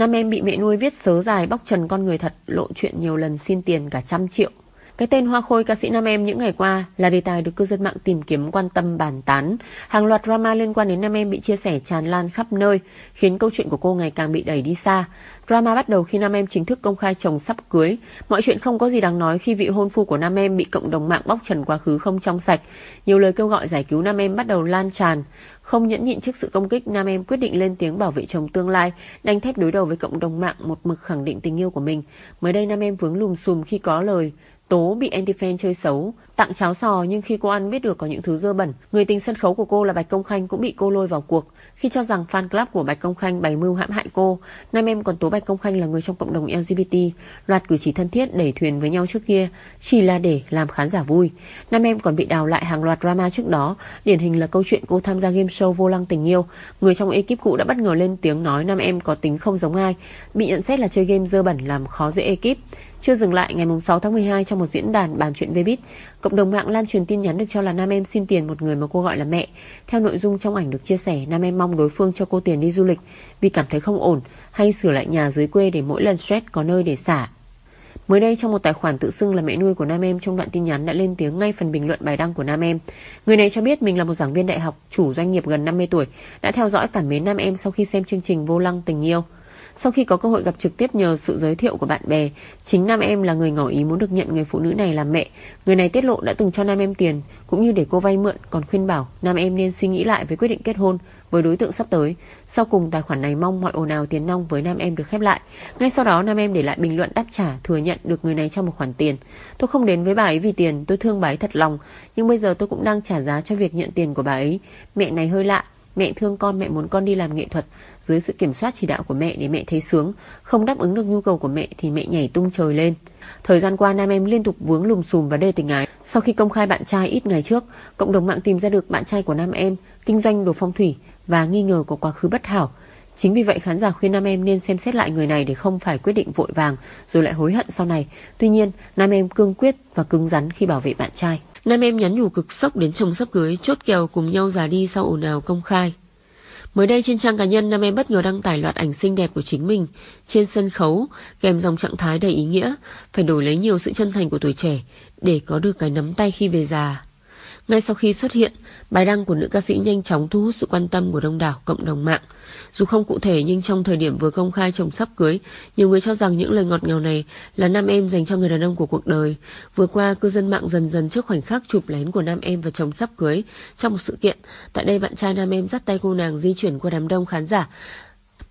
Nam em bị mẹ nuôi viết sớ dài bóc trần con người thật, lộ chuyện nhiều lần xin tiền cả trăm triệu. Cái tên Hoa Khôi ca sĩ Nam Em những ngày qua là đề tài được cư dân mạng tìm kiếm quan tâm bàn tán. Hàng loạt drama liên quan đến Nam Em bị chia sẻ tràn lan khắp nơi, khiến câu chuyện của cô ngày càng bị đẩy đi xa. Drama bắt đầu khi Nam Em chính thức công khai chồng sắp cưới. Mọi chuyện không có gì đáng nói khi vị hôn phu của Nam Em bị cộng đồng mạng bóc trần quá khứ không trong sạch. Nhiều lời kêu gọi giải cứu Nam Em bắt đầu lan tràn. Không nhẫn nhịn trước sự công kích, Nam Em quyết định lên tiếng bảo vệ chồng tương lai, đánh thép đối đầu với cộng đồng mạng một mực khẳng định tình yêu của mình. Mới đây Nam Em vướng lùm xùm khi có lời Tố bị anti-fan chơi xấu Tặng cháo sò nhưng khi cô ăn biết được có những thứ dơ bẩn, người tình sân khấu của cô là Bạch Công Khanh cũng bị cô lôi vào cuộc khi cho rằng fan club của Bạch Công Khanh bày mưu hãm hại cô. Nam em còn tố Bạch Công Khanh là người trong cộng đồng LGBT, loạt cử chỉ thân thiết đẩy thuyền với nhau trước kia chỉ là để làm khán giả vui. Nam em còn bị đào lại hàng loạt drama trước đó, điển hình là câu chuyện cô tham gia game show Vô Lăng Tình Yêu. Người trong ekip cũ đã bất ngờ lên tiếng nói Nam em có tính không giống ai, bị nhận xét là chơi game dơ bẩn làm khó dễ ekip. Chưa dừng lại, ngày 6 tháng 12 trong một diễn đàn bàn chuyện Vbiz, Cộng đồng mạng lan truyền tin nhắn được cho là nam em xin tiền một người mà cô gọi là mẹ. Theo nội dung trong ảnh được chia sẻ, nam em mong đối phương cho cô tiền đi du lịch vì cảm thấy không ổn hay sửa lại nhà dưới quê để mỗi lần stress có nơi để xả. Mới đây trong một tài khoản tự xưng là mẹ nuôi của nam em trong đoạn tin nhắn đã lên tiếng ngay phần bình luận bài đăng của nam em. Người này cho biết mình là một giảng viên đại học, chủ doanh nghiệp gần 50 tuổi, đã theo dõi cảm mến nam em sau khi xem chương trình Vô Lăng Tình Yêu. Sau khi có cơ hội gặp trực tiếp nhờ sự giới thiệu của bạn bè, chính nam em là người ngỏ ý muốn được nhận người phụ nữ này làm mẹ. Người này tiết lộ đã từng cho nam em tiền, cũng như để cô vay mượn, còn khuyên bảo nam em nên suy nghĩ lại với quyết định kết hôn với đối tượng sắp tới. Sau cùng tài khoản này mong mọi ồn ào tiền nong với nam em được khép lại. Ngay sau đó nam em để lại bình luận đáp trả thừa nhận được người này cho một khoản tiền. Tôi không đến với bà ấy vì tiền, tôi thương bà ấy thật lòng, nhưng bây giờ tôi cũng đang trả giá cho việc nhận tiền của bà ấy. Mẹ này hơi lạ, Mẹ thương con, mẹ muốn con đi làm nghệ thuật dưới sự kiểm soát chỉ đạo của mẹ để mẹ thấy sướng, không đáp ứng được nhu cầu của mẹ thì mẹ nhảy tung trời lên. Thời gian qua nam em liên tục vướng lùm xùm và đề tình ái. Sau khi công khai bạn trai ít ngày trước, cộng đồng mạng tìm ra được bạn trai của nam em kinh doanh đồ phong thủy và nghi ngờ của quá khứ bất hảo. Chính vì vậy khán giả khuyên Nam Em nên xem xét lại người này để không phải quyết định vội vàng rồi lại hối hận sau này. Tuy nhiên, Nam Em cương quyết và cứng rắn khi bảo vệ bạn trai. Nam em nhắn nhủ cực sốc đến chồng sắp cưới Chốt kèo cùng nhau già đi sau ồn ào công khai Mới đây trên trang cá nhân Nam em bất ngờ đăng tải loạt ảnh xinh đẹp của chính mình Trên sân khấu Kèm dòng trạng thái đầy ý nghĩa Phải đổi lấy nhiều sự chân thành của tuổi trẻ Để có được cái nắm tay khi về già ngay sau khi xuất hiện, bài đăng của nữ ca sĩ nhanh chóng thu hút sự quan tâm của đông đảo cộng đồng mạng. Dù không cụ thể nhưng trong thời điểm vừa công khai chồng sắp cưới, nhiều người cho rằng những lời ngọt ngào này là nam em dành cho người đàn ông của cuộc đời. Vừa qua, cư dân mạng dần dần trước khoảnh khắc chụp lén của nam em và chồng sắp cưới trong một sự kiện. Tại đây, bạn trai nam em dắt tay cô nàng di chuyển qua đám đông khán giả.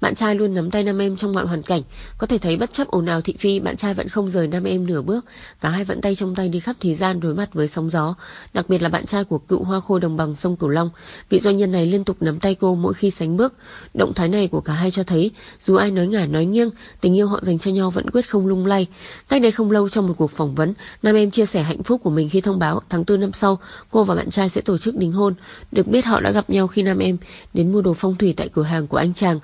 Bạn trai luôn nắm tay nam em trong mọi hoàn cảnh, có thể thấy bất chấp ồn ào thị phi, bạn trai vẫn không rời nam em nửa bước, cả hai vẫn tay trong tay đi khắp thế gian đối mặt với sóng gió, đặc biệt là bạn trai của cựu hoa khôi đồng bằng sông Cửu Long. Vị doanh nhân này liên tục nắm tay cô mỗi khi sánh bước. Động thái này của cả hai cho thấy, dù ai nói ngả nói nghiêng, tình yêu họ dành cho nhau vẫn quyết không lung lay. Cách đây không lâu trong một cuộc phỏng vấn, nam em chia sẻ hạnh phúc của mình khi thông báo tháng 4 năm sau, cô và bạn trai sẽ tổ chức đính hôn. Được biết họ đã gặp nhau khi nam em đến mua đồ phong thủy tại cửa hàng của anh chàng.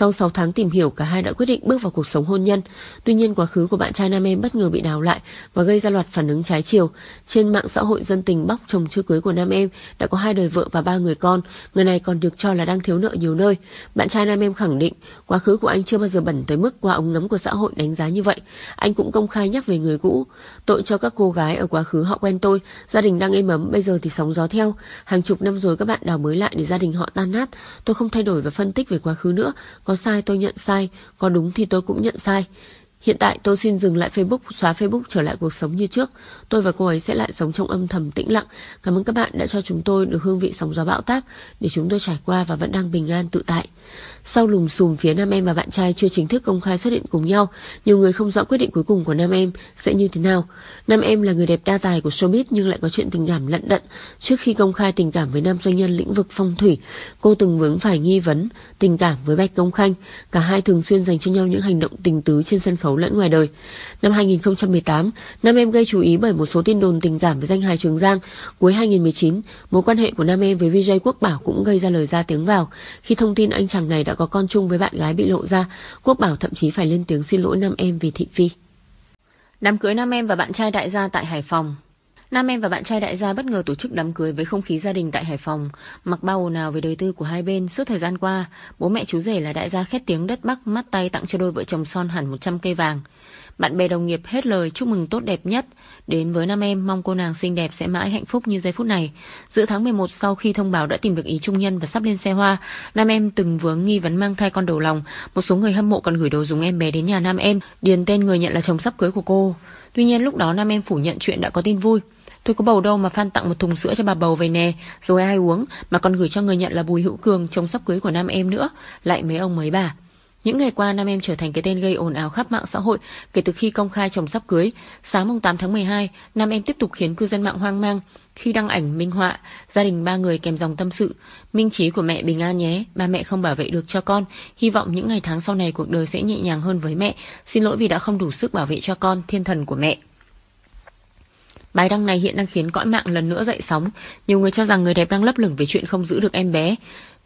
Sau 6 tháng tìm hiểu, cả hai đã quyết định bước vào cuộc sống hôn nhân. Tuy nhiên, quá khứ của bạn trai nam em bất ngờ bị đào lại và gây ra loạt phản ứng trái chiều. Trên mạng xã hội dân tình bóc chồng chưa cưới của nam em đã có hai đời vợ và ba người con. Người này còn được cho là đang thiếu nợ nhiều nơi. Bạn trai nam em khẳng định quá khứ của anh chưa bao giờ bẩn tới mức qua ống nắm của xã hội đánh giá như vậy. Anh cũng công khai nhắc về người cũ. Tội cho các cô gái ở quá khứ họ quen tôi, gia đình đang êm ấm, bây giờ thì sóng gió theo. Hàng chục năm rồi các bạn đào mới lại để gia đình họ tan nát. Tôi không thay đổi và phân tích về quá khứ nữa, có sai tôi nhận sai Có đúng thì tôi cũng nhận sai Hiện tại tôi xin dừng lại Facebook, xóa Facebook trở lại cuộc sống như trước. Tôi và cô ấy sẽ lại sống trong âm thầm tĩnh lặng. Cảm ơn các bạn đã cho chúng tôi được hương vị sóng gió bão táp để chúng tôi trải qua và vẫn đang bình an tự tại. Sau lùm xùm phía nam em và bạn trai chưa chính thức công khai xuất hiện cùng nhau, nhiều người không rõ quyết định cuối cùng của nam em sẽ như thế nào. Nam em là người đẹp đa tài của showbiz nhưng lại có chuyện tình cảm lận đận. Trước khi công khai tình cảm với nam doanh nhân lĩnh vực phong thủy, cô từng vướng phải nghi vấn tình cảm với Bạch Công Khanh. Cả hai thường xuyên dành cho nhau những hành động tình tứ trên sân khấu khấu lẫn ngoài đời. Năm 2018, nam em gây chú ý bởi một số tin đồn tình cảm với danh hài Trường Giang. Cuối 2019, mối quan hệ của nam em với VJ Quốc Bảo cũng gây ra lời ra tiếng vào. Khi thông tin anh chàng này đã có con chung với bạn gái bị lộ ra, Quốc Bảo thậm chí phải lên tiếng xin lỗi nam em vì thị phi. Đám cưới nam em và bạn trai đại gia tại Hải Phòng Nam em và bạn trai đại gia bất ngờ tổ chức đám cưới với không khí gia đình tại Hải Phòng, mặc bao ồn ào về đời tư của hai bên suốt thời gian qua. Bố mẹ chú rể là đại gia khét tiếng đất Bắc mắt tay tặng cho đôi vợ chồng son hẳn 100 cây vàng. Bạn bè đồng nghiệp hết lời chúc mừng tốt đẹp nhất. Đến với Nam em, mong cô nàng xinh đẹp sẽ mãi hạnh phúc như giây phút này. Giữa tháng 11 sau khi thông báo đã tìm được ý trung nhân và sắp lên xe hoa, Nam em từng vướng nghi vấn mang thai con đầu lòng. Một số người hâm mộ còn gửi đồ dùng em bé đến nhà Nam em, điền tên người nhận là chồng sắp cưới của cô. Tuy nhiên lúc đó Nam em phủ nhận chuyện đã có tin vui. Tôi có bầu đâu mà Phan tặng một thùng sữa cho bà bầu về nè, rồi ai uống, mà còn gửi cho người nhận là Bùi Hữu Cường, chồng sắp cưới của nam em nữa, lại mấy ông mấy bà. Những ngày qua nam em trở thành cái tên gây ồn ào khắp mạng xã hội kể từ khi công khai chồng sắp cưới. Sáng mùng 8 tháng 12, nam em tiếp tục khiến cư dân mạng hoang mang khi đăng ảnh minh họa gia đình ba người kèm dòng tâm sự, minh trí của mẹ bình an nhé, ba mẹ không bảo vệ được cho con, hy vọng những ngày tháng sau này cuộc đời sẽ nhẹ nhàng hơn với mẹ, xin lỗi vì đã không đủ sức bảo vệ cho con, thiên thần của mẹ. Bài đăng này hiện đang khiến cõi mạng lần nữa dậy sóng. Nhiều người cho rằng người đẹp đang lấp lửng về chuyện không giữ được em bé.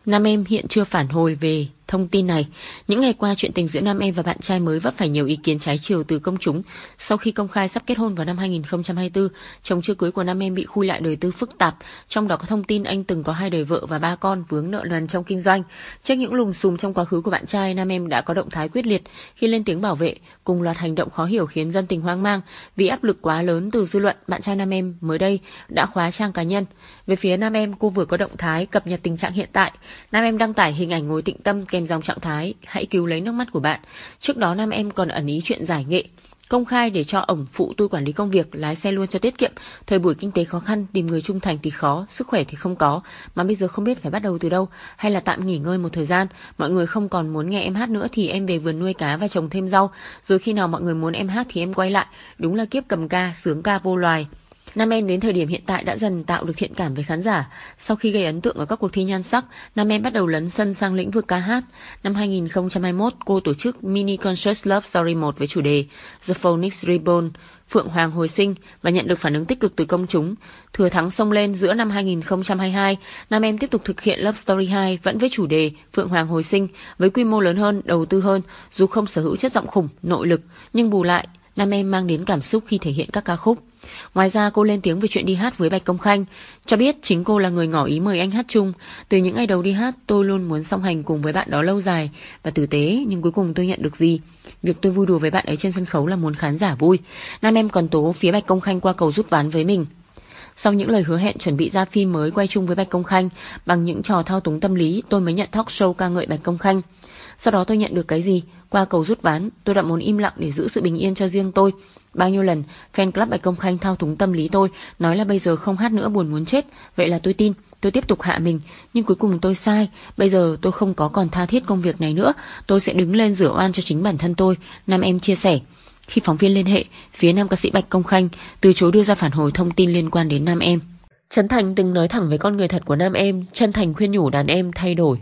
Nam em hiện chưa phản hồi về thông tin này. Những ngày qua, chuyện tình giữa nam em và bạn trai mới vấp phải nhiều ý kiến trái chiều từ công chúng. Sau khi công khai sắp kết hôn vào năm 2024, chồng chưa cưới của nam em bị khui lại đời tư phức tạp, trong đó có thông tin anh từng có hai đời vợ và ba con vướng nợ nần trong kinh doanh. Trước những lùm xùm trong quá khứ của bạn trai, nam em đã có động thái quyết liệt khi lên tiếng bảo vệ, cùng loạt hành động khó hiểu khiến dân tình hoang mang vì áp lực quá lớn từ dư luận. Bạn trai nam em mới đây đã khóa trang cá nhân. Về phía nam em, cô vừa có động thái cập nhật tình trạng hiện tại. Nam em đăng tải hình ảnh ngồi tịnh tâm kèm dòng trạng thái Hãy cứu lấy nước mắt của bạn. Trước đó nam em còn ẩn ý chuyện giải nghệ, công khai để cho ổng phụ tôi quản lý công việc, lái xe luôn cho tiết kiệm. Thời buổi kinh tế khó khăn, tìm người trung thành thì khó, sức khỏe thì không có, mà bây giờ không biết phải bắt đầu từ đâu, hay là tạm nghỉ ngơi một thời gian. Mọi người không còn muốn nghe em hát nữa thì em về vườn nuôi cá và trồng thêm rau, rồi khi nào mọi người muốn em hát thì em quay lại. Đúng là kiếp cầm ca, sướng ca vô loài. Nam Em đến thời điểm hiện tại đã dần tạo được thiện cảm với khán giả. Sau khi gây ấn tượng ở các cuộc thi nhan sắc, Nam Em bắt đầu lấn sân sang lĩnh vực ca hát. Năm 2021, cô tổ chức mini concert Love Story 1 với chủ đề The Phoenix Reborn, Phượng Hoàng hồi sinh và nhận được phản ứng tích cực từ công chúng. Thừa thắng sông lên giữa năm 2022, Nam Em tiếp tục thực hiện Love Story 2 vẫn với chủ đề Phượng Hoàng hồi sinh với quy mô lớn hơn, đầu tư hơn, dù không sở hữu chất giọng khủng, nội lực, nhưng bù lại, Nam Em mang đến cảm xúc khi thể hiện các ca khúc. Ngoài ra cô lên tiếng về chuyện đi hát với Bạch Công Khanh, cho biết chính cô là người ngỏ ý mời anh hát chung. Từ những ngày đầu đi hát, tôi luôn muốn song hành cùng với bạn đó lâu dài và tử tế, nhưng cuối cùng tôi nhận được gì? Việc tôi vui đùa với bạn ấy trên sân khấu là muốn khán giả vui. Nam em còn tố phía Bạch Công Khanh qua cầu rút ván với mình. Sau những lời hứa hẹn chuẩn bị ra phim mới quay chung với Bạch Công Khanh, bằng những trò thao túng tâm lý, tôi mới nhận talk show ca ngợi Bạch Công Khanh. Sau đó tôi nhận được cái gì? Qua cầu rút ván, tôi đã muốn im lặng để giữ sự bình yên cho riêng tôi. Bao nhiêu lần fan club Bạch Công Khanh thao túng tâm lý tôi, nói là bây giờ không hát nữa buồn muốn chết, vậy là tôi tin, tôi tiếp tục hạ mình, nhưng cuối cùng tôi sai, bây giờ tôi không có còn tha thiết công việc này nữa, tôi sẽ đứng lên rửa oan cho chính bản thân tôi, nam em chia sẻ. Khi phóng viên liên hệ, phía nam ca sĩ Bạch Công Khanh từ chối đưa ra phản hồi thông tin liên quan đến nam em. Trấn Thành từng nói thẳng với con người thật của nam em, chân thành khuyên nhủ đàn em thay đổi.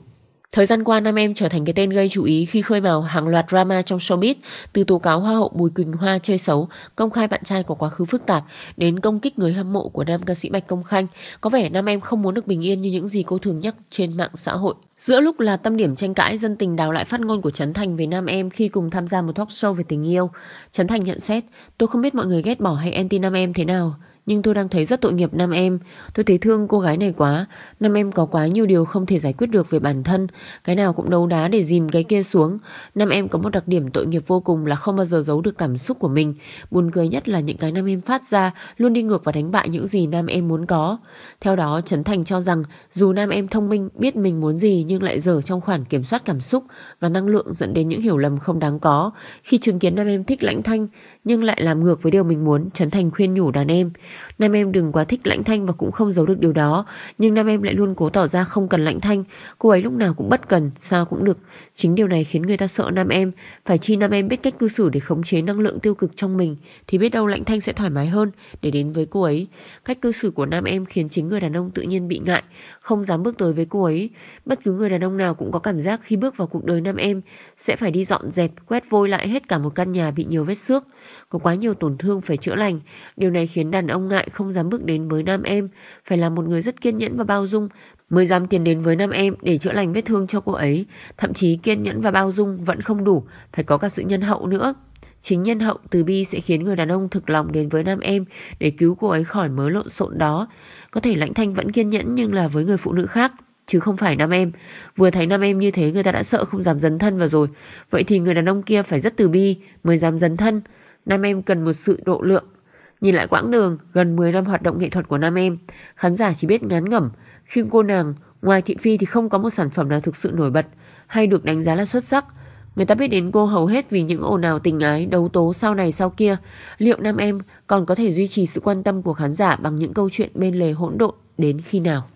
Thời gian qua, nam em trở thành cái tên gây chú ý khi khơi mào hàng loạt drama trong showbiz, từ tố cáo hoa hậu Bùi Quỳnh Hoa chơi xấu, công khai bạn trai có quá khứ phức tạp, đến công kích người hâm mộ của nam ca sĩ Bạch Công Khanh. Có vẻ nam em không muốn được bình yên như những gì cô thường nhắc trên mạng xã hội. Giữa lúc là tâm điểm tranh cãi, dân tình đào lại phát ngôn của Trấn Thành về nam em khi cùng tham gia một talk show về tình yêu. Trấn Thành nhận xét, tôi không biết mọi người ghét bỏ hay anti nam em thế nào. Nhưng tôi đang thấy rất tội nghiệp Nam em Tôi thấy thương cô gái này quá Nam em có quá nhiều điều không thể giải quyết được về bản thân Cái nào cũng đấu đá để dìm cái kia xuống Nam em có một đặc điểm tội nghiệp vô cùng Là không bao giờ giấu được cảm xúc của mình Buồn cười nhất là những cái Nam em phát ra Luôn đi ngược và đánh bại những gì Nam em muốn có Theo đó Trấn Thành cho rằng Dù Nam em thông minh biết mình muốn gì Nhưng lại dở trong khoản kiểm soát cảm xúc Và năng lượng dẫn đến những hiểu lầm không đáng có Khi chứng kiến Nam em thích lãnh thanh nhưng lại làm ngược với điều mình muốn Trấn Thành khuyên nhủ đàn em Nam em đừng quá thích Lãnh Thanh và cũng không giấu được điều đó, nhưng Nam em lại luôn cố tỏ ra không cần Lãnh Thanh, cô ấy lúc nào cũng bất cần, sao cũng được. Chính điều này khiến người ta sợ Nam em, phải chi Nam em biết cách cư xử để khống chế năng lượng tiêu cực trong mình thì biết đâu Lãnh Thanh sẽ thoải mái hơn để đến với cô ấy. Cách cư xử của Nam em khiến chính người đàn ông tự nhiên bị ngại, không dám bước tới với cô ấy. Bất cứ người đàn ông nào cũng có cảm giác khi bước vào cuộc đời Nam em sẽ phải đi dọn dẹp, quét vôi lại hết cả một căn nhà bị nhiều vết xước, có quá nhiều tổn thương phải chữa lành. Điều này khiến đàn ông ngại lại không dám bước đến với nam em, phải là một người rất kiên nhẫn và bao dung mới dám tiến đến với nam em để chữa lành vết thương cho cô ấy. Thậm chí kiên nhẫn và bao dung vẫn không đủ, phải có cả sự nhân hậu nữa. Chính nhân hậu từ bi sẽ khiến người đàn ông thực lòng đến với nam em để cứu cô ấy khỏi mớ lộn xộn đó. Có thể Lãnh Thanh vẫn kiên nhẫn nhưng là với người phụ nữ khác chứ không phải nam em. Vừa thấy nam em như thế người ta đã sợ không dám dấn thân vào rồi. Vậy thì người đàn ông kia phải rất từ bi mới dám dấn thân. Nam em cần một sự độ lượng Nhìn lại quãng đường gần 10 năm hoạt động nghệ thuật của nam em, khán giả chỉ biết ngán ngẩm khi cô nàng ngoài thị phi thì không có một sản phẩm nào thực sự nổi bật hay được đánh giá là xuất sắc. Người ta biết đến cô hầu hết vì những ồn ào tình ái, đấu tố sau này sau kia. Liệu nam em còn có thể duy trì sự quan tâm của khán giả bằng những câu chuyện bên lề hỗn độn đến khi nào?